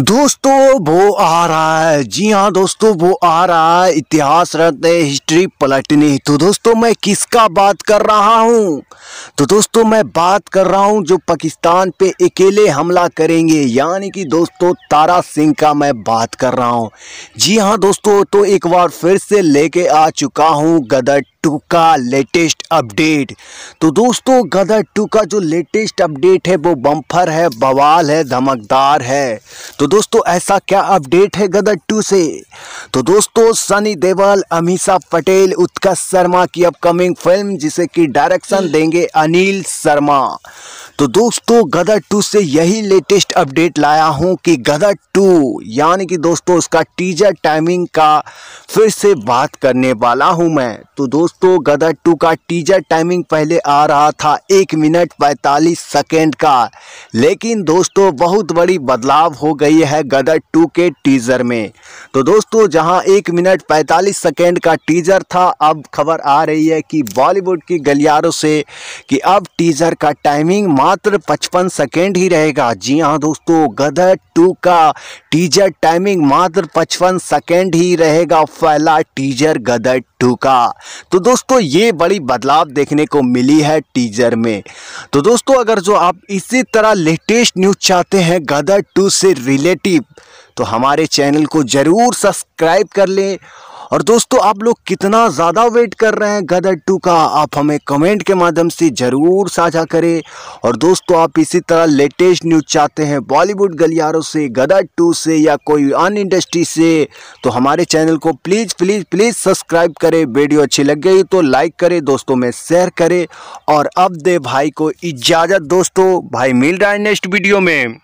दोस्तों वो आ रहा है जी हाँ दोस्तों वो आ रहा है इतिहास रत्न हिस्ट्री पलटने तो दोस्तों मैं किसका बात कर रहा हूँ तो दोस्तों मैं बात कर रहा हूँ जो पाकिस्तान पे अकेले हमला करेंगे यानी कि दोस्तों तारा सिंह का मैं बात कर रहा हूँ जी हाँ दोस्तों तो एक बार फिर से लेके आ चुका हूँ गदर टू का लेटेस्ट अपडेट तो दोस्तों गदर टू का जो लेटेस्ट अपडेट है वो बम्फर है बवाल है धमकदार है तो दोस्तों ऐसा क्या अपडेट है गदर टू से तो दोस्तों सनी देवल अमीषा पटेल उत्कर्ष शर्मा की अपकमिंग फिल्म जिसे कि डायरेक्शन हम्म। देंगे अनिल शर्मा तो दोस्तों गदर टू से यही लेटेस्ट अपडेट लाया हूं कि गदर टू यानी कि दोस्तों उसका टीजर टाइमिंग का फिर से बात करने वाला हूं मैं तो दोस्तों गदर टू का टीजर टाइमिंग पहले आ रहा था एक मिनट पैंतालीस सेकेंड का लेकिन दोस्तों बहुत बड़ी बदलाव हो गई है गदर टू के टीजर में तो दोस्तों जहां एक मिनट पैंतालीस सेकेंड का टीजर था अब खबर आ रही है कि बॉलीवुड की गलियारों से कि अब टीजर का टाइमिंग मात्र मात्र 55 सेकेंड ही रहेगा जी हाँ दोस्तों गदर टू का टीजर टाइमिंग मात्र 55 सेकेंड ही रहेगा पहला टीजर गदर टू का तो दोस्तों ये बड़ी बदलाव देखने को मिली है टीजर में तो दोस्तों अगर जो आप इसी तरह लेटेस्ट न्यूज़ चाहते हैं गदर टू से रिलेटिव तो हमारे चैनल को ज़रूर सब्सक्राइब कर लें और दोस्तों आप लोग कितना ज़्यादा वेट कर रहे हैं गदर टू का आप हमें कमेंट के माध्यम से ज़रूर साझा करें और दोस्तों आप इसी तरह लेटेस्ट न्यूज़ चाहते हैं बॉलीवुड गलियारों से गदर टू से या कोई अन इंडस्ट्री से तो हमारे चैनल को प्लीज़ प्लीज़ प्लीज़ सब्सक्राइब करें वीडियो अच्छी लग गई तो लाइक करें दोस्तों में शेयर करें और अब दे भाई को इजाज़त दोस्तों भाई मिल रहा है नेक्स्ट वीडियो में